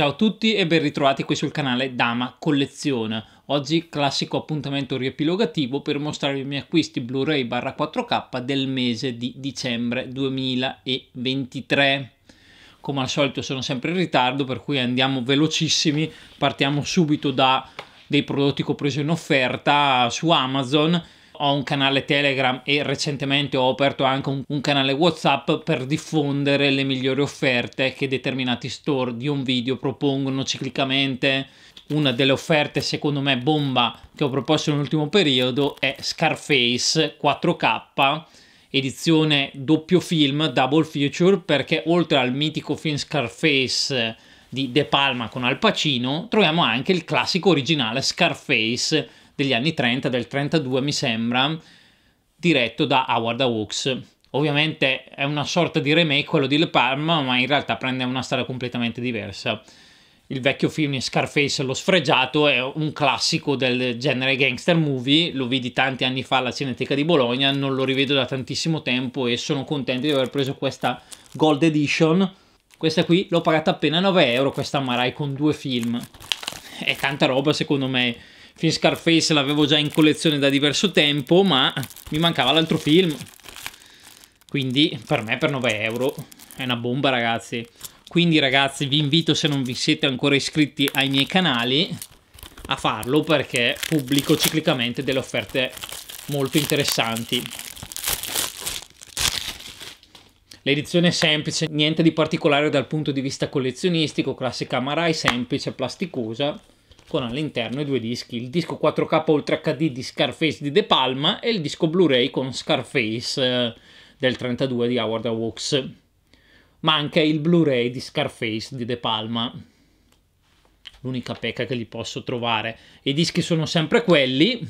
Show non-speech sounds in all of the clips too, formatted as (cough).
Ciao a tutti e ben ritrovati qui sul canale Dama Collezione. Oggi classico appuntamento riepilogativo per mostrarvi i miei acquisti Blu-ray barra 4K del mese di dicembre 2023. Come al solito sono sempre in ritardo per cui andiamo velocissimi, partiamo subito da dei prodotti che ho preso in offerta su Amazon ho un canale Telegram e recentemente ho aperto anche un, un canale WhatsApp per diffondere le migliori offerte che determinati store di un video propongono ciclicamente. Una delle offerte secondo me bomba che ho proposto nell'ultimo periodo è Scarface 4K edizione doppio film, double Future perché oltre al mitico film Scarface di De Palma con Al Pacino, troviamo anche il classico originale Scarface degli anni 30, del 32 mi sembra, diretto da Howard Hawks. Ovviamente è una sorta di remake quello di Le Palma, ma in realtà prende una storia completamente diversa. Il vecchio film Scarface lo sfregiato è un classico del genere gangster movie, lo vidi tanti anni fa alla Cineteca di Bologna, non lo rivedo da tantissimo tempo e sono contento di aver preso questa Gold Edition. Questa qui l'ho pagata appena 9 euro, questa Marai con due film. È tanta roba secondo me Film Scarface l'avevo già in collezione da diverso tempo, ma mi mancava l'altro film. Quindi per me per 9 euro è una bomba ragazzi. Quindi ragazzi vi invito se non vi siete ancora iscritti ai miei canali a farlo perché pubblico ciclicamente delle offerte molto interessanti. L'edizione è semplice, niente di particolare dal punto di vista collezionistico, classica Marai, semplice, plasticosa con all'interno i due dischi, il disco 4K Ultra HD di Scarface di De Palma e il disco Blu-ray con Scarface eh, del 32 di Howard Hawks, ma anche il Blu-ray di Scarface di De Palma. L'unica pecca che li posso trovare. I dischi sono sempre quelli,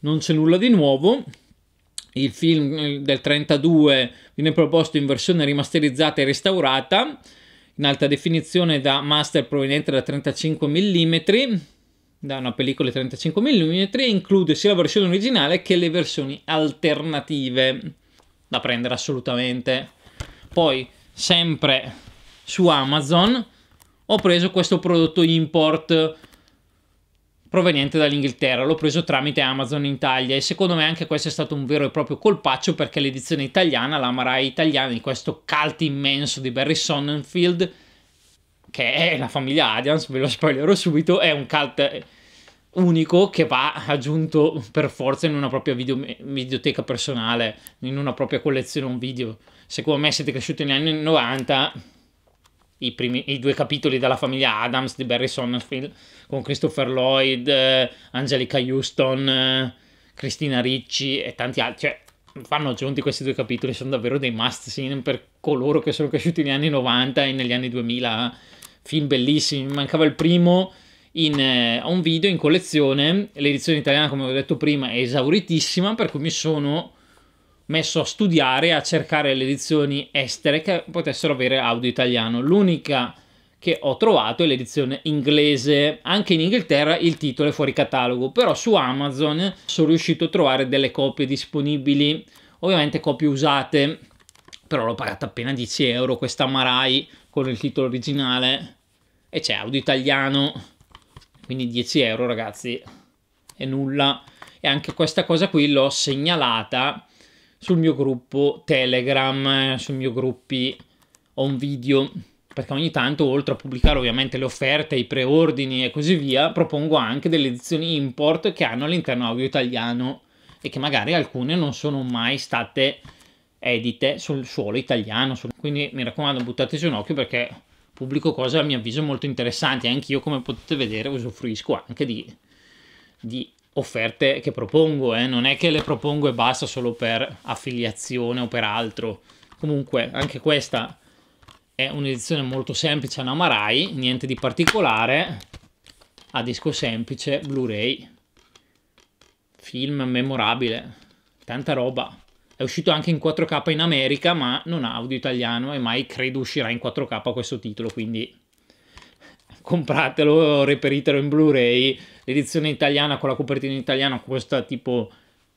non c'è nulla di nuovo. Il film eh, del 32 viene proposto in versione rimasterizzata e restaurata in alta definizione da master proveniente da 35 mm da una pellicola di 35 mm e include sia la versione originale che le versioni alternative da prendere assolutamente. Poi, sempre su Amazon, ho preso questo prodotto import proveniente dall'Inghilterra, l'ho preso tramite Amazon Italia e secondo me anche questo è stato un vero e proprio colpaccio perché l'edizione italiana, la Marai italiana di questo cult immenso di Barry Sonnenfield, che è la famiglia Adams, ve lo spoilerò subito, è un cult unico che va aggiunto per forza in una propria video, videoteca personale, in una propria collezione un video. Secondo me siete cresciuti negli anni 90, i, primi, i due capitoli della famiglia Adams di Barry Sonnenfeld con Christopher Lloyd, eh, Angelica Houston, eh, Cristina Ricci e tanti altri. Cioè, vanno aggiunti questi due capitoli, sono davvero dei must scene per coloro che sono cresciuti negli anni 90 e negli anni 2000. Film bellissimi, mi mancava il primo in eh, un video in collezione. L'edizione italiana, come ho detto prima, è esauritissima, per cui mi sono messo a studiare, a cercare le edizioni estere che potessero avere audio italiano. L'unica che ho trovato è l'edizione inglese. Anche in Inghilterra il titolo è fuori catalogo, però su Amazon sono riuscito a trovare delle copie disponibili, ovviamente copie usate, però l'ho pagata appena 10 euro questa Marai con il titolo originale e c'è audio italiano quindi 10 euro ragazzi è nulla. E anche questa cosa qui l'ho segnalata sul mio gruppo Telegram, eh, sul mio gruppi on video perché ogni tanto oltre a pubblicare ovviamente le offerte, i preordini e così via, propongo anche delle edizioni import che hanno all'interno audio italiano e che magari alcune non sono mai state edite sul suolo italiano, quindi mi raccomando buttateci un occhio perché pubblico cose a mio avviso molto interessanti. Anche io, come potete vedere, usufruisco anche di, di offerte che propongo. Eh. Non è che le propongo e basta solo per affiliazione o per altro. Comunque, anche questa è un'edizione molto semplice a Namarai, niente di particolare, a disco semplice, Blu-ray, film memorabile, tanta roba. È uscito anche in 4K in America, ma non ha audio italiano e mai credo uscirà in 4K questo titolo, quindi compratelo, reperitelo in Blu-ray. L'edizione italiana con la copertina italiana costa tipo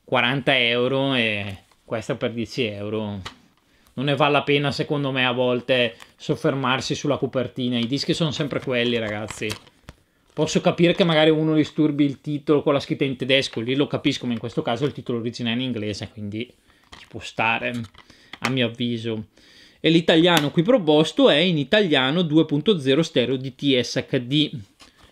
40 euro e questa per 10 euro. Non ne vale la pena, secondo me, a volte soffermarsi sulla copertina. I dischi sono sempre quelli, ragazzi. Posso capire che magari uno disturbi il titolo con la scritta in tedesco, lì lo capisco, ma in questo caso il titolo originale è in inglese, quindi ci può stare, a mio avviso. E l'italiano qui proposto è in italiano 2.0 stereo di TSHD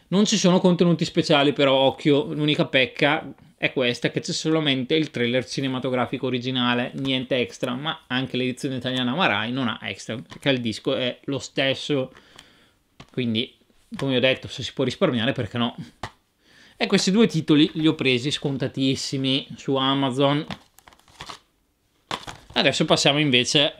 Non ci sono contenuti speciali, però occhio, l'unica pecca è questa che c'è solamente il trailer cinematografico originale, niente extra, ma anche l'edizione italiana Marai non ha extra, perché il disco è lo stesso. Quindi, come ho detto, se si può risparmiare, perché no? E questi due titoli li ho presi scontatissimi su Amazon, Adesso passiamo invece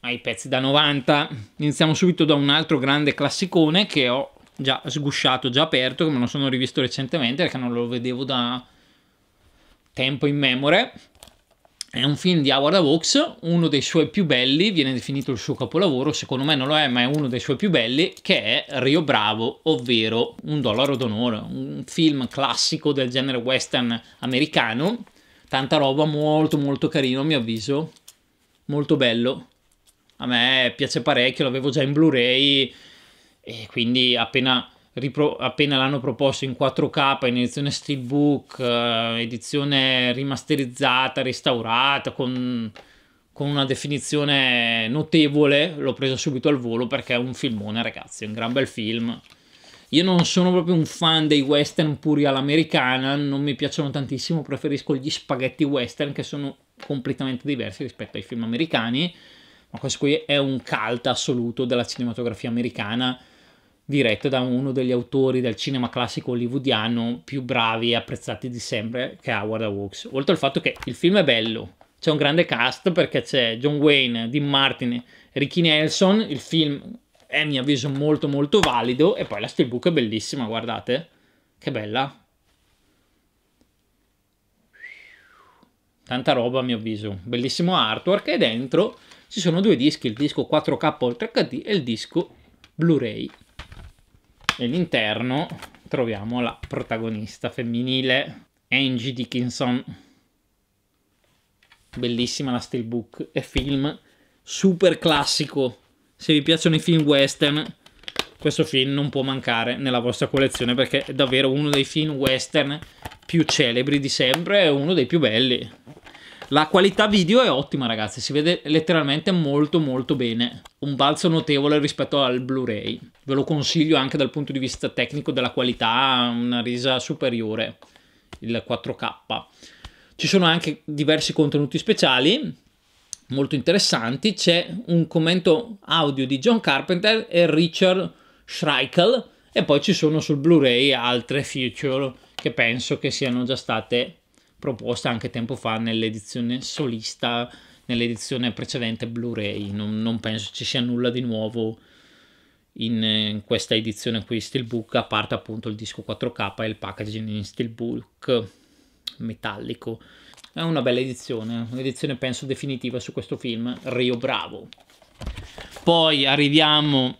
ai pezzi da 90. Iniziamo subito da un altro grande classicone che ho già sgusciato, già aperto, che me lo sono rivisto recentemente perché non lo vedevo da tempo in memoria. È un film di Howard Hawks, uno dei suoi più belli, viene definito il suo capolavoro, secondo me non lo è, ma è uno dei suoi più belli, che è Rio Bravo, ovvero Un dollaro d'onore, un film classico del genere western americano, tanta roba molto molto carino a mio avviso, molto bello. A me piace parecchio, l'avevo già in Blu-ray e quindi appena, ripro- appena l'hanno proposto in 4K, in edizione steelbook, eh, edizione rimasterizzata, restaurata, con, con una definizione notevole, l'ho preso subito al volo perché è un filmone ragazzi, è un gran bel film. Io non sono proprio un fan dei western puri all'americana, non mi piacciono tantissimo, preferisco gli spaghetti western che sono completamente diversi rispetto ai film americani, ma questo qui è un cult assoluto della cinematografia americana diretto da uno degli autori del cinema classico hollywoodiano più bravi e apprezzati di sempre, che è Howard Hawks. Oltre al fatto che il film è bello, c'è un grande cast perché c'è John Wayne, Dean Martin, Ricky Nelson, il film è a mio avviso molto molto valido e poi la steelbook è bellissima, guardate, che bella. Tanta roba a mio avviso, bellissimo artwork e dentro ci sono due dischi, il disco 4K oltre HD e il disco Blu-ray. E all'interno troviamo la protagonista femminile Angie Dickinson. Bellissima la steelbook e film super classico se vi piacciono i film western, questo film non può mancare nella vostra collezione perché è davvero uno dei film western più celebri di sempre e uno dei più belli. La qualità video è ottima ragazzi, si vede letteralmente molto molto bene, un balzo notevole rispetto al Blu-ray, ve lo consiglio anche dal punto di vista tecnico della qualità, una risa superiore, il 4K. Ci sono anche diversi contenuti speciali, molto interessanti, c'è un commento audio di John Carpenter e Richard Schreichel e poi ci sono sul Blu-ray altre feature che penso che siano già state proposte anche tempo fa nell'edizione solista, nell'edizione precedente Blu-ray, non, non penso ci sia nulla di nuovo in, in questa edizione qui Steelbook, a parte appunto il disco 4K e il packaging in Steelbook metallico. È una bella edizione, un'edizione penso definitiva su questo film, Rio Bravo. Poi arriviamo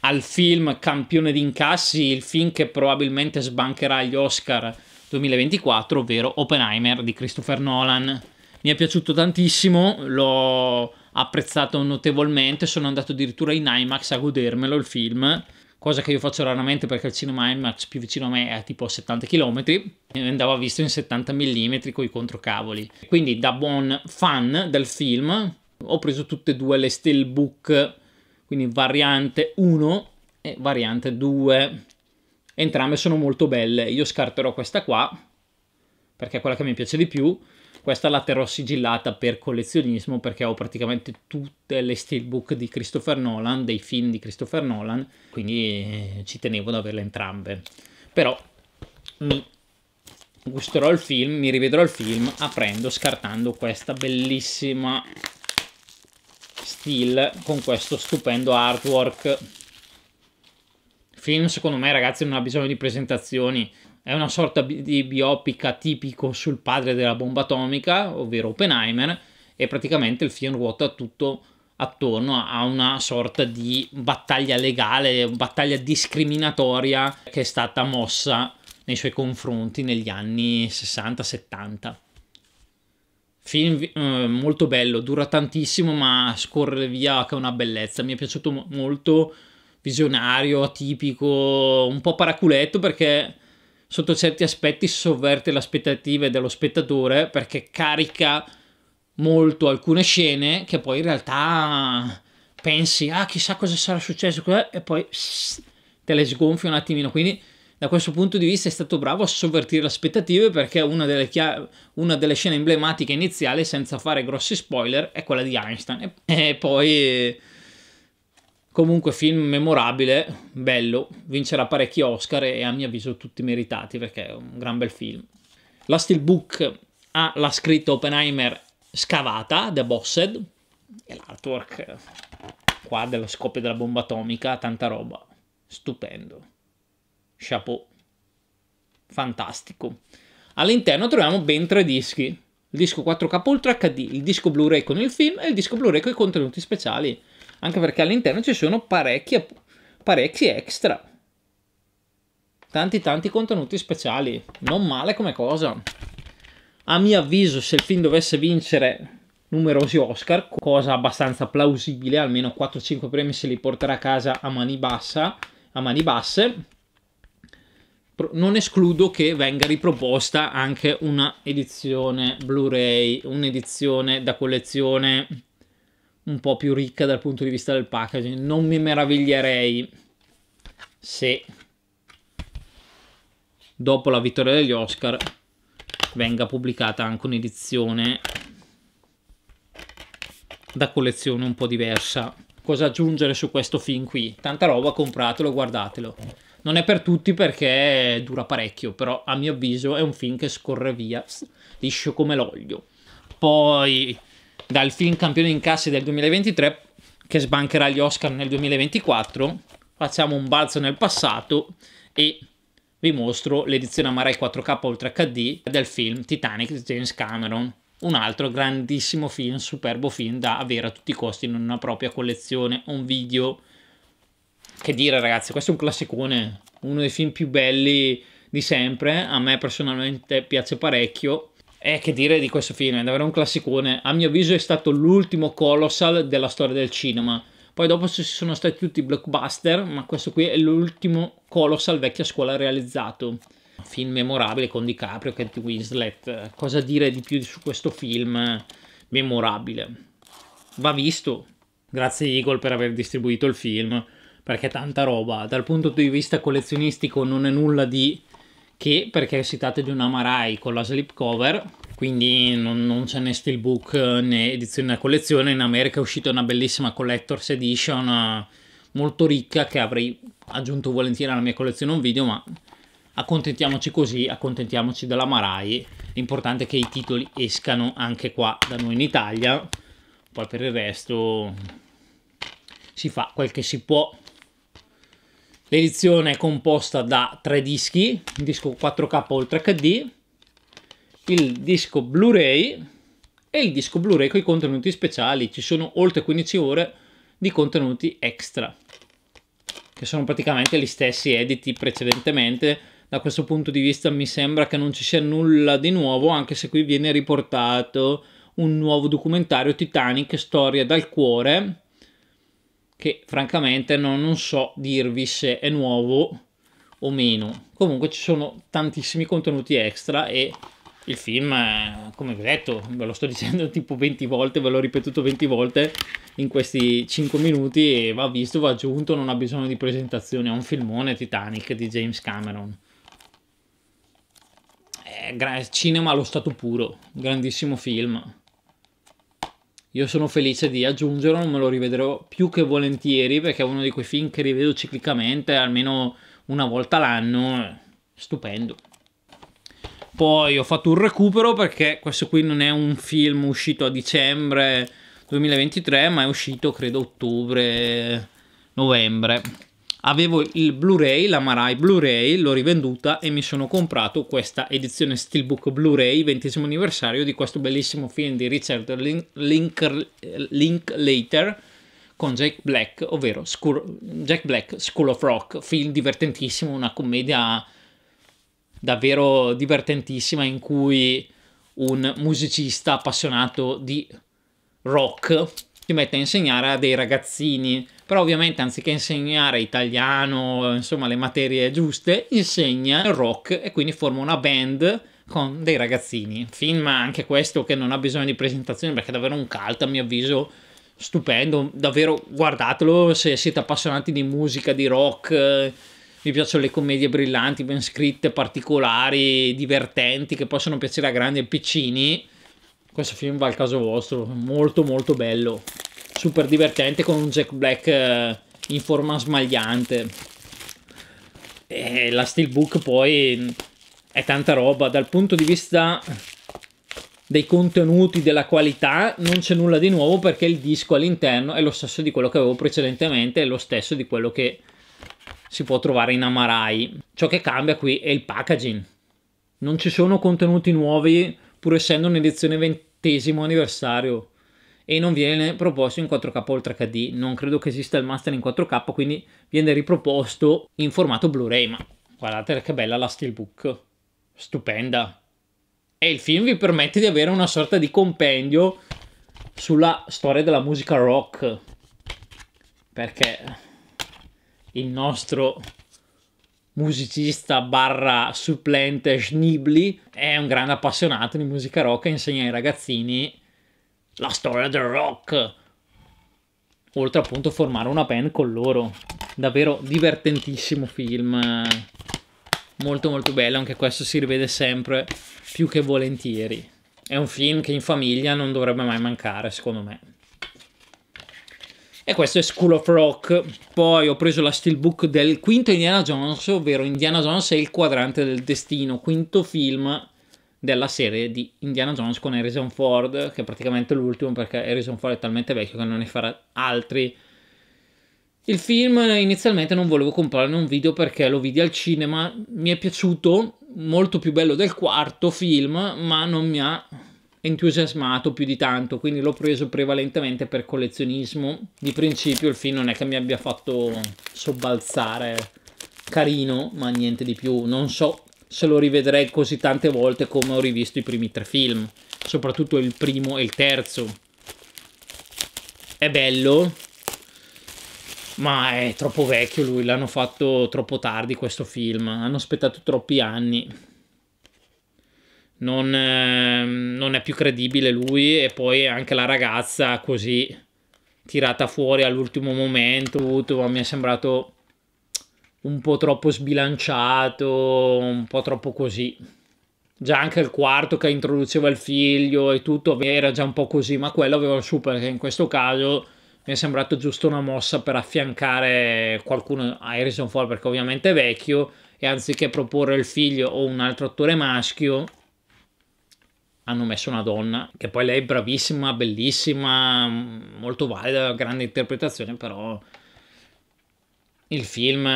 al film campione di incassi, il film che probabilmente sbancherà gli Oscar 2024, ovvero Oppenheimer di Christopher Nolan. Mi è piaciuto tantissimo, l'ho apprezzato notevolmente, sono andato addirittura in IMAX a godermelo il film cosa che io faccio raramente perché il cinema IMAX più vicino a me è tipo 70 km e andava visto in 70 mm con i controcavoli. Quindi da buon fan del film ho preso tutte e due le steelbook, quindi variante 1 e variante 2. Entrambe sono molto belle, io scarterò questa qua perché è quella che mi piace di più questa la terrò sigillata per collezionismo perché ho praticamente tutte le steelbook di Christopher Nolan, dei film di Christopher Nolan, quindi eh, ci tenevo ad averle entrambe. Però mi gusterò il film, mi rivedrò il film aprendo, scartando questa bellissima steel con questo stupendo artwork. Film secondo me ragazzi non ha bisogno di presentazioni, è una sorta di biopica tipico sul padre della bomba atomica, ovvero Oppenheimer, e praticamente il film ruota tutto attorno a una sorta di battaglia legale, battaglia discriminatoria che è stata mossa nei suoi confronti negli anni 60-70. Film eh, molto bello, dura tantissimo ma scorre via che è una bellezza, mi è piaciuto molto, visionario, atipico, un po' paraculetto perché sotto certi aspetti sovverte le aspettative dello spettatore perché carica molto alcune scene che poi in realtà pensi ah chissà cosa sarà successo e poi pss, te le sgonfia un attimino quindi da questo punto di vista è stato bravo a sovvertire le aspettative perché una delle, chia- una delle scene emblematiche iniziali senza fare grossi spoiler è quella di Einstein e, e poi Comunque film memorabile, bello, vincerà parecchi Oscar e a mio avviso tutti meritati perché è un gran bel film. La steelbook ha la scritta Oppenheimer scavata, The Bossed, e l'artwork qua dello scoppio della bomba atomica, tanta roba, stupendo, chapeau, fantastico. All'interno troviamo ben tre dischi, il disco 4K Ultra HD, il disco Blu-ray con il film e il disco Blu-ray con i contenuti speciali anche perché all'interno ci sono parecchi, parecchi extra. Tanti tanti contenuti speciali, non male come cosa. A mio avviso se il film dovesse vincere numerosi Oscar, cosa abbastanza plausibile, almeno 4-5 premi se li porterà a casa a mani, bassa, a mani basse, non escludo che venga riproposta anche una edizione Blu-ray, un'edizione da collezione un po' più ricca dal punto di vista del packaging. Non mi meraviglierei se dopo la vittoria degli Oscar venga pubblicata anche un'edizione da collezione un po' diversa. Cosa aggiungere su questo film qui? Tanta roba, compratelo, guardatelo. Non è per tutti perché dura parecchio, però a mio avviso è un film che scorre via liscio come l'olio. Poi dal film campione in cassi del 2023 che sbancherà gli Oscar nel 2024. Facciamo un balzo nel passato e vi mostro l'edizione Amarai 4K Ultra HD del film Titanic di James Cameron. Un altro grandissimo film, superbo film da avere a tutti i costi in una propria collezione, un video. Che dire ragazzi, questo è un classicone, uno dei film più belli di sempre, a me personalmente piace parecchio eh, che dire di questo film, è davvero un classicone. A mio avviso è stato l'ultimo colossal della storia del cinema. Poi dopo ci sono stati tutti blockbuster, ma questo qui è l'ultimo colossal vecchia scuola realizzato. Film memorabile con DiCaprio, Kate Winslet. Cosa dire di più su questo film memorabile? Va visto. Grazie Eagle per aver distribuito il film, perché è tanta roba. Dal punto di vista collezionistico non è nulla di che perché si tratta di una Marai con la slipcover, quindi non, non c'è né steelbook eh, né edizione da collezione, in America è uscita una bellissima collector's edition eh, molto ricca che avrei aggiunto volentieri alla mia collezione un video, ma accontentiamoci così, accontentiamoci della Marai, l'importante è che i titoli escano anche qua da noi in Italia, poi per il resto si fa quel che si può. L'edizione è composta da tre dischi, il disco 4K Ultra HD, il disco Blu-ray e il disco Blu-ray con i contenuti speciali. Ci sono oltre 15 ore di contenuti extra, che sono praticamente gli stessi editi precedentemente. Da questo punto di vista mi sembra che non ci sia nulla di nuovo, anche se qui viene riportato un nuovo documentario Titanic, Storia dal cuore, che francamente no, non so dirvi se è nuovo o meno. Comunque ci sono tantissimi contenuti extra e il film, come vi ho detto, ve lo sto (laughs) dicendo tipo 20 volte, ve l'ho ripetuto 20 volte in questi 5 minuti e va visto, va aggiunto, non ha bisogno di presentazione, è un filmone Titanic di James Cameron. È cinema allo stato puro, grandissimo film. Io sono felice di aggiungerlo, me lo rivedrò più che volentieri perché è uno di quei film che rivedo ciclicamente almeno una volta l'anno. Eh, stupendo. Poi ho fatto un recupero perché questo qui non è un film uscito a dicembre 2023, ma è uscito credo ottobre-novembre avevo il Blu-ray, la Marai Blu-ray, l'ho rivenduta e mi sono comprato questa edizione Steelbook Blu-ray 20 anniversario di questo bellissimo film di Richard Link, Link, Linklater con Jack Black, ovvero School, Jack Black School of Rock, film divertentissimo, una commedia davvero divertentissima in cui un musicista appassionato di rock ti mette a insegnare a dei ragazzini. Però ovviamente anziché insegnare italiano, insomma le materie giuste, insegna il rock e quindi forma una band con dei ragazzini. Film anche questo che non ha bisogno di presentazione perché è davvero un cult a mio avviso stupendo, davvero guardatelo se siete appassionati di musica, di rock, vi piacciono le commedie brillanti, ben scritte, particolari, divertenti che possono piacere a grandi e piccini questo film va al caso vostro, molto molto bello, super divertente con un Jack Black eh, in forma smagliante. E la steelbook poi mm, è tanta roba, dal punto di vista dei contenuti, della qualità, non c'è nulla di nuovo perché il disco all'interno è lo stesso di quello che avevo precedentemente, è lo stesso di quello che si può trovare in Amarai. Ciò che cambia qui è il packaging. Non ci sono contenuti nuovi, pur essendo un'edizione ventesimo anniversario e non viene proposto in 4K Ultra HD. Non credo che esista il master in 4K, quindi viene riproposto in formato Blu-ray. Ma guardate che bella la Steelbook! Stupenda! E il film vi permette di avere una sorta di compendio sulla storia della musica rock. Perché il nostro musicista barra supplente Schnibli, è un grande appassionato di musica rock e insegna ai ragazzini la storia del rock. Oltre appunto a formare una band con loro. Davvero divertentissimo film. Molto molto bello, anche questo si rivede sempre più che volentieri. È un film che in famiglia non dovrebbe mai mancare, secondo me. E questo è School of Rock. Poi ho preso la steelbook del quinto Indiana Jones, ovvero Indiana Jones e il quadrante del destino, quinto film della serie di Indiana Jones con Harrison Ford, che è praticamente l'ultimo perché Harrison Ford è talmente vecchio che non ne farà altri. Il film eh, inizialmente non volevo comprarne un video perché lo vidi al cinema, mi è piaciuto, molto più bello del quarto film, ma non mi ha entusiasmato più di tanto, quindi l'ho preso prevalentemente per collezionismo. Di principio il film non è che mi abbia fatto sobbalzare carino, ma niente di più. Non so se lo rivedrei così tante volte come ho rivisto i primi tre film, soprattutto il primo e il terzo. È bello, ma è troppo vecchio lui, l'hanno fatto troppo tardi questo film, hanno aspettato troppi anni non, eh, non è più credibile lui e poi anche la ragazza così tirata fuori all'ultimo momento, mi è sembrato un po' troppo sbilanciato, un po' troppo così. Già anche il quarto che introduceva il figlio e tutto era già un po' così, ma quello aveva il suo perché in questo caso mi è sembrato giusto una mossa per affiancare qualcuno a Harrison Ford perché ovviamente è vecchio e anziché proporre il figlio o un altro attore maschio hanno messo una donna, che poi lei è bravissima, bellissima, molto valida, grande interpretazione, però il film,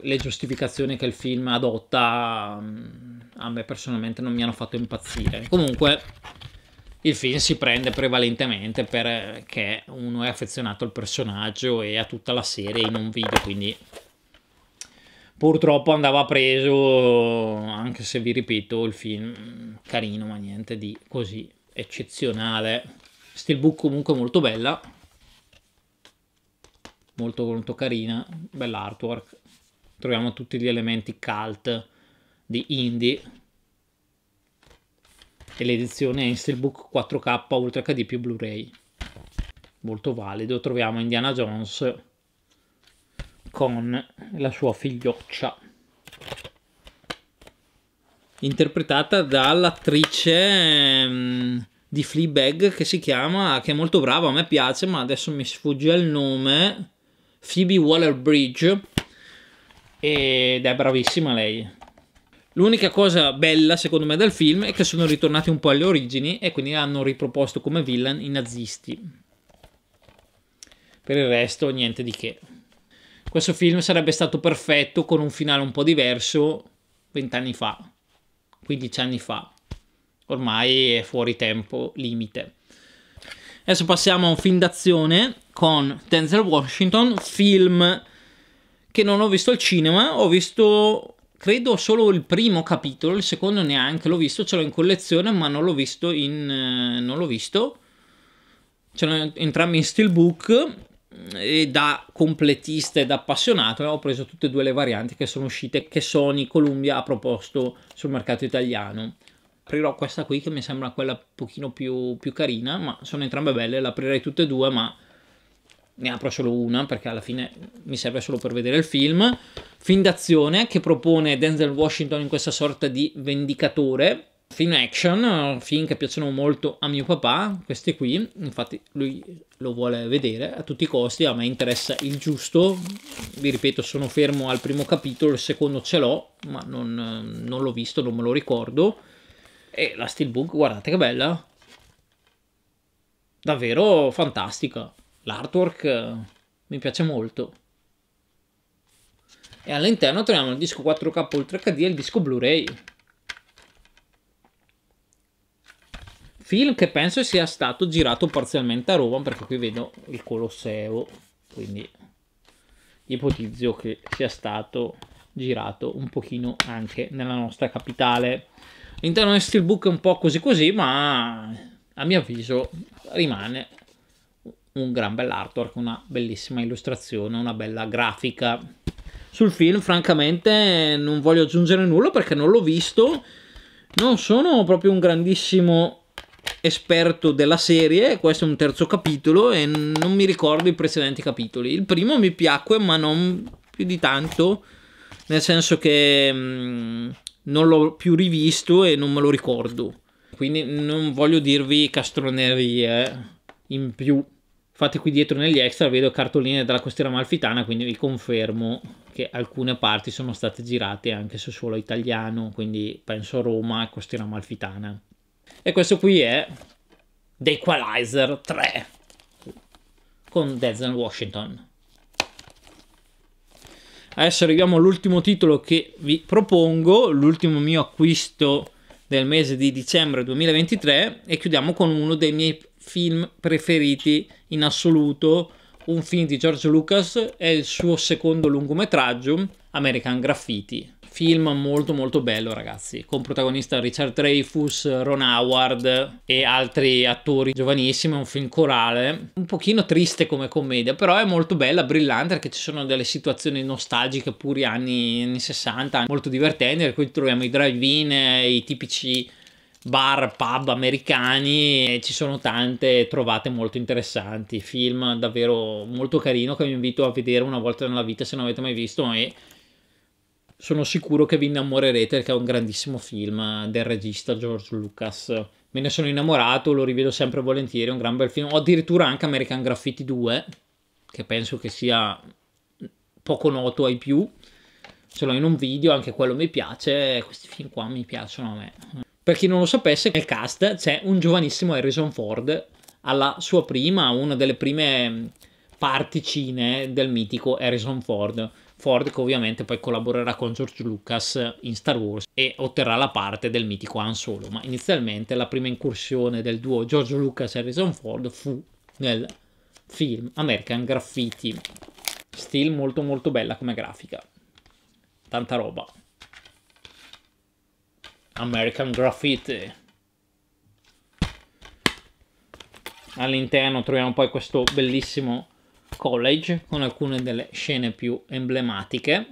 le giustificazioni che il film adotta mm, a me personalmente non mi hanno fatto impazzire. Comunque il film si prende prevalentemente perché uno è affezionato al personaggio e a tutta la serie in un video, quindi purtroppo andava preso, anche se vi ripeto, il film carino, ma niente di così eccezionale. Steelbook comunque molto bella, molto molto carina, bella artwork. Troviamo tutti gli elementi cult di indie. E l'edizione è in Steelbook 4K oltre HD più Blu-ray. Molto valido. Troviamo Indiana Jones, con la sua figlioccia interpretata dall'attrice um, di Fleabag che si chiama, che è molto brava, a me piace, ma adesso mi sfugge il nome, Phoebe Waller-Bridge, ed è bravissima lei. L'unica cosa bella, secondo me, del film è che sono ritornati un po' alle origini e quindi hanno riproposto come villain i nazisti. Per il resto, niente di che questo film sarebbe stato perfetto con un finale un po' diverso vent'anni fa, 15 anni fa. Ormai è fuori tempo limite. Adesso passiamo a un film d'azione con Denzel Washington, film che non ho visto al cinema, ho visto credo solo il primo capitolo, il secondo neanche l'ho visto, ce l'ho in collezione ma non l'ho visto in... Eh, non l'ho visto. Ce l'ho entrambi in steelbook e da completista e da appassionato ho preso tutte e due le varianti che sono uscite che Sony Columbia ha proposto sul mercato italiano aprirò questa qui che mi sembra quella un pochino più, più carina ma sono entrambe belle, le aprirei tutte e due ma ne apro solo una perché alla fine mi serve solo per vedere il film film d'azione che propone Denzel Washington in questa sorta di vendicatore film action, film che piacciono molto a mio papà, questi qui, infatti lui lo vuole vedere a tutti i costi, a me interessa il giusto, vi ripeto sono fermo al primo capitolo, il secondo ce l'ho, ma non, non l'ho visto, non me lo ricordo, e la Steelbook, guardate che bella, davvero fantastica, l'artwork eh, mi piace molto. E all'interno troviamo il disco 4K Ultra HD e il disco Blu-ray. Film che penso sia stato girato parzialmente a Roma perché qui vedo il Colosseo, quindi ipotizzo che sia stato girato un pochino anche nella nostra capitale. L'interno del steelbook è un po' così così, ma a mio avviso rimane un gran bell'artwork, una bellissima illustrazione, una bella grafica. Sul film, francamente, non voglio aggiungere nulla perché non l'ho visto. Non sono proprio un grandissimo esperto della serie, questo è un terzo capitolo e non mi ricordo i precedenti capitoli. Il primo mi piacque, ma non più di tanto, nel senso che mh, mm, non l'ho più rivisto e non me lo ricordo. Quindi non voglio dirvi castronerie in più. Fate qui dietro negli extra, vedo cartoline della costiera malfitana, quindi vi confermo che alcune parti sono state girate anche su suolo italiano, quindi penso a Roma e costiera malfitana. E questo qui è The Equalizer 3 con Denzel Washington. Adesso arriviamo all'ultimo titolo che vi propongo, l'ultimo mio acquisto del mese di dicembre 2023 e chiudiamo con uno dei miei film preferiti in assoluto, un film di George Lucas, è il suo secondo lungometraggio, American Graffiti. Film molto molto bello ragazzi, con protagonista Richard Dreyfus, Ron Howard e altri attori giovanissimi, un film corale, un pochino triste come commedia, però è molto bella, brillante perché ci sono delle situazioni nostalgiche puri anni, anni 60, molto divertenti, per cui troviamo i drive-in, eh, i tipici bar, pub americani, ci sono tante trovate molto interessanti, film davvero molto carino che vi invito a vedere una volta nella vita se non avete mai visto e sono sicuro che vi innamorerete perché è un grandissimo film del regista George Lucas. Me ne sono innamorato, lo rivedo sempre volentieri, è un gran bel film. Ho addirittura anche American Graffiti 2, che penso che sia poco noto ai più. Ce l'ho in un video, anche quello mi piace, questi film qua mi piacciono a me. Per chi non lo sapesse, nel cast c'è un giovanissimo Harrison Ford, alla sua prima, una delle prime particine del mitico Harrison Ford. Ford che ovviamente poi collaborerà con George Lucas in Star Wars e otterrà la parte del mitico Han Solo, ma inizialmente la prima incursione del duo George Lucas e Harrison Ford fu nel film American Graffiti, still molto molto bella come grafica, tanta roba. American Graffiti. All'interno troviamo poi questo bellissimo College con alcune delle scene più emblematiche.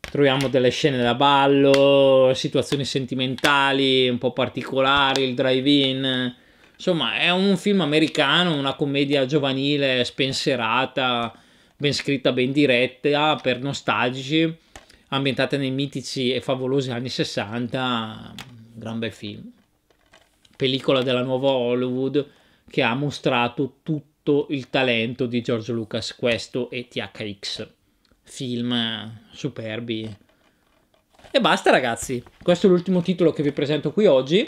Troviamo delle scene da ballo, situazioni sentimentali un po' particolari, il drive-in. Insomma, è un film americano, una commedia giovanile spensierata, ben scritta, ben diretta, per nostalgici, ambientata nei mitici e favolosi anni 60. Un gran bel film. Pellicola della nuova Hollywood che ha mostrato tutto tutto il talento di George Lucas, questo e THX. Film superbi. E basta ragazzi, questo è l'ultimo titolo che vi presento qui oggi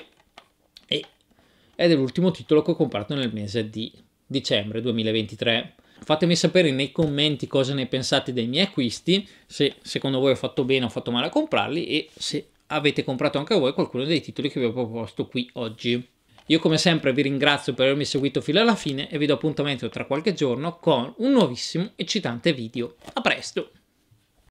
ed è l'ultimo titolo che ho comprato nel mese di dicembre 2023. Fatemi sapere nei commenti cosa ne pensate dei miei acquisti, se secondo voi ho fatto bene o ho fatto male a comprarli e se avete comprato anche voi qualcuno dei titoli che vi ho proposto qui oggi. Io come sempre vi ringrazio per avermi seguito fino alla fine e vi do appuntamento tra qualche giorno con un nuovissimo eccitante video. A presto!